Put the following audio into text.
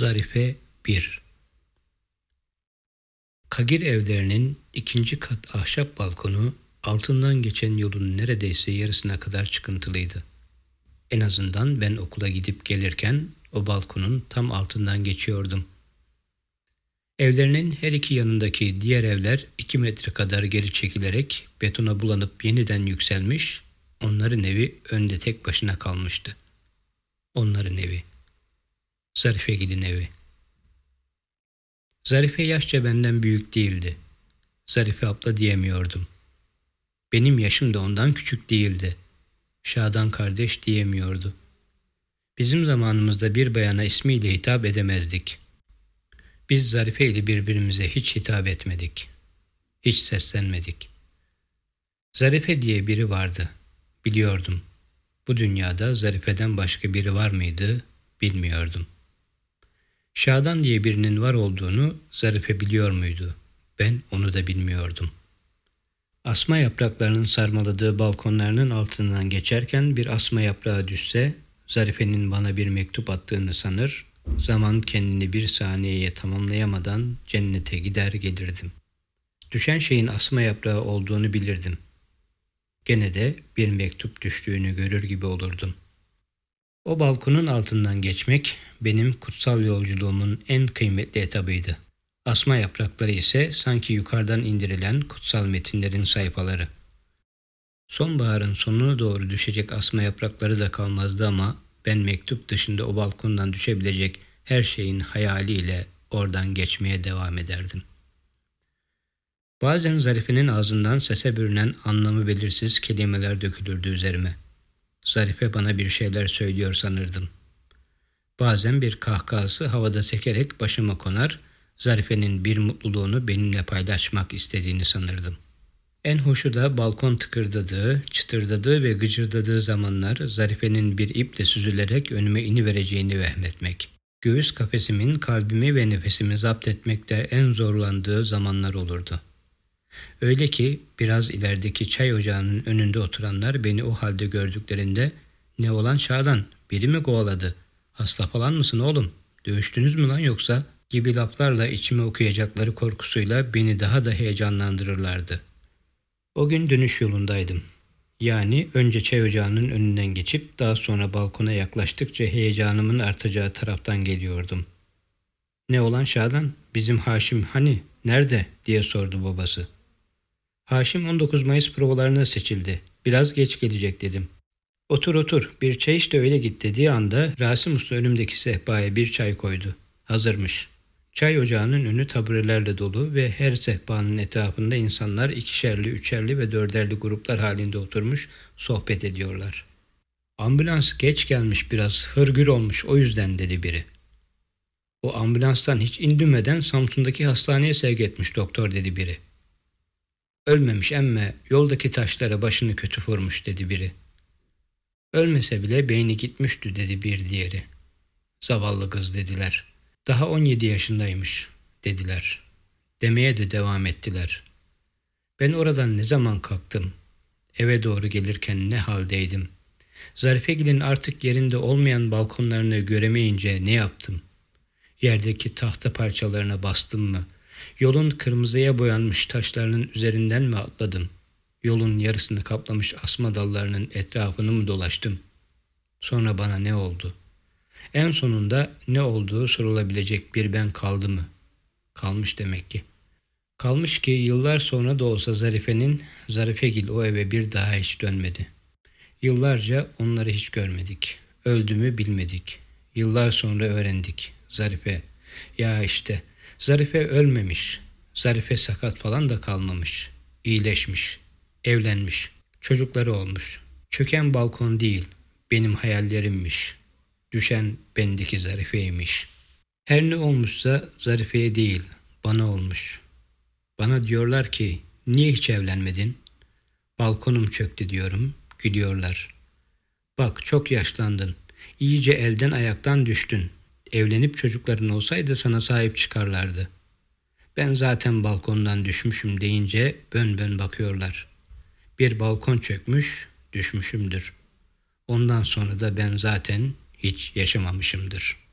Zarife 1 Kagir evlerinin ikinci kat ahşap balkonu altından geçen yolun neredeyse yarısına kadar çıkıntılıydı. En azından ben okula gidip gelirken o balkonun tam altından geçiyordum. Evlerinin her iki yanındaki diğer evler iki metre kadar geri çekilerek betona bulanıp yeniden yükselmiş, onların evi önde tek başına kalmıştı. Onların evi.'' Zarife gidin evi. Zarife yaşça benden büyük değildi. Zarife abla diyemiyordum. Benim yaşım da ondan küçük değildi. Şadan kardeş diyemiyordu. Bizim zamanımızda bir bayana ismiyle hitap edemezdik. Biz Zarife ile birbirimize hiç hitap etmedik. Hiç seslenmedik. Zarife diye biri vardı. Biliyordum. Bu dünyada Zarife'den başka biri var mıydı bilmiyordum.'' Şadan diye birinin var olduğunu Zarife biliyor muydu? Ben onu da bilmiyordum. Asma yapraklarının sarmaladığı balkonlarının altından geçerken bir asma yaprağı düşse Zarife'nin bana bir mektup attığını sanır, zaman kendini bir saniyeye tamamlayamadan cennete gider gelirdim. Düşen şeyin asma yaprağı olduğunu bilirdim. Gene de bir mektup düştüğünü görür gibi olurdum.'' O balkonun altından geçmek benim kutsal yolculuğumun en kıymetli etabıydı. Asma yaprakları ise sanki yukarıdan indirilen kutsal metinlerin sayfaları. Sonbaharın sonuna doğru düşecek asma yaprakları da kalmazdı ama ben mektup dışında o balkondan düşebilecek her şeyin hayaliyle oradan geçmeye devam ederdim. Bazen Zarife'nin ağzından sese bürünen anlamı belirsiz kelimeler dökülürdü üzerime.'' Zarife bana bir şeyler söylüyor sanırdım. Bazen bir kahkahası havada sekerek başıma konar, Zarife'nin bir mutluluğunu benimle paylaşmak istediğini sanırdım. En hoşu da balkon tıkırdadığı, çıtırdadığı ve gıcırdadığı zamanlar Zarife'nin bir iple süzülerek önüme ini vereceğini vehmetmek. Göğüs kafesimin kalbimi ve nefesimi zapt etmekte en zorlandığı zamanlar olurdu.'' Öyle ki biraz ilerideki çay ocağının önünde oturanlar beni o halde gördüklerinde ne olan Şadan biri mi kovaladı? Hasta falan mısın oğlum? Dövüştünüz mü lan yoksa? gibi laflarla içime okuyacakları korkusuyla beni daha da heyecanlandırırlardı. O gün dönüş yolundaydım. Yani önce çay ocağının önünden geçip daha sonra balkona yaklaştıkça heyecanımın artacağı taraftan geliyordum. Ne olan Şadan? Bizim Haşim hani? Nerede? diye sordu babası. Haşim 19 Mayıs provalarına seçildi. Biraz geç gelecek dedim. Otur otur bir çay iç de öyle git dediği anda Rasim Usta önümdeki sehpaya bir çay koydu. Hazırmış. Çay ocağının önü taburelerle dolu ve her sehpanın etrafında insanlar ikişerli, üçerli ve dörderli gruplar halinde oturmuş sohbet ediyorlar. Ambulans geç gelmiş biraz hırgür olmuş o yüzden dedi biri. O ambulanstan hiç indirmeden Samsun'daki hastaneye sevk etmiş doktor dedi biri.'' Ölmemiş emme yoldaki taşlara başını kötü vurmuş dedi biri. Ölmese bile beyni gitmişti dedi bir diğeri. Zavallı kız dediler. Daha 17 yaşındaymış dediler. Demeye de devam ettiler. Ben oradan ne zaman kalktım? Eve doğru gelirken ne haldeydim? Zarifegil'in artık yerinde olmayan balkonlarını göremeyince ne yaptım? Yerdeki tahta parçalarına bastım mı?'' Yolun kırmızıya boyanmış taşlarının üzerinden mi atladım? Yolun yarısını kaplamış asma dallarının etrafını mı dolaştım? Sonra bana ne oldu? En sonunda ne olduğu sorulabilecek bir ben kaldı mı? Kalmış demek ki. Kalmış ki yıllar sonra da olsa Zarife'nin Zarifegil o eve bir daha hiç dönmedi. Yıllarca onları hiç görmedik. Öldü bilmedik. Yıllar sonra öğrendik. Zarife. Ya işte Zarife ölmemiş. Zarife sakat falan da kalmamış. İyileşmiş. Evlenmiş. Çocukları olmuş. Çöken balkon değil. Benim hayallerimmiş. Düşen bendeki Zarife'ymiş. Her ne olmuşsa Zarife'ye değil, bana olmuş. Bana diyorlar ki, niye hiç evlenmedin? Balkonum çöktü diyorum, gülüyorlar. Bak çok yaşlandın, iyice elden ayaktan düştün.'' Evlenip çocukların olsaydı sana sahip çıkarlardı. Ben zaten balkondan düşmüşüm deyince bön bön bakıyorlar. Bir balkon çökmüş, düşmüşümdür. Ondan sonra da ben zaten hiç yaşamamışımdır.''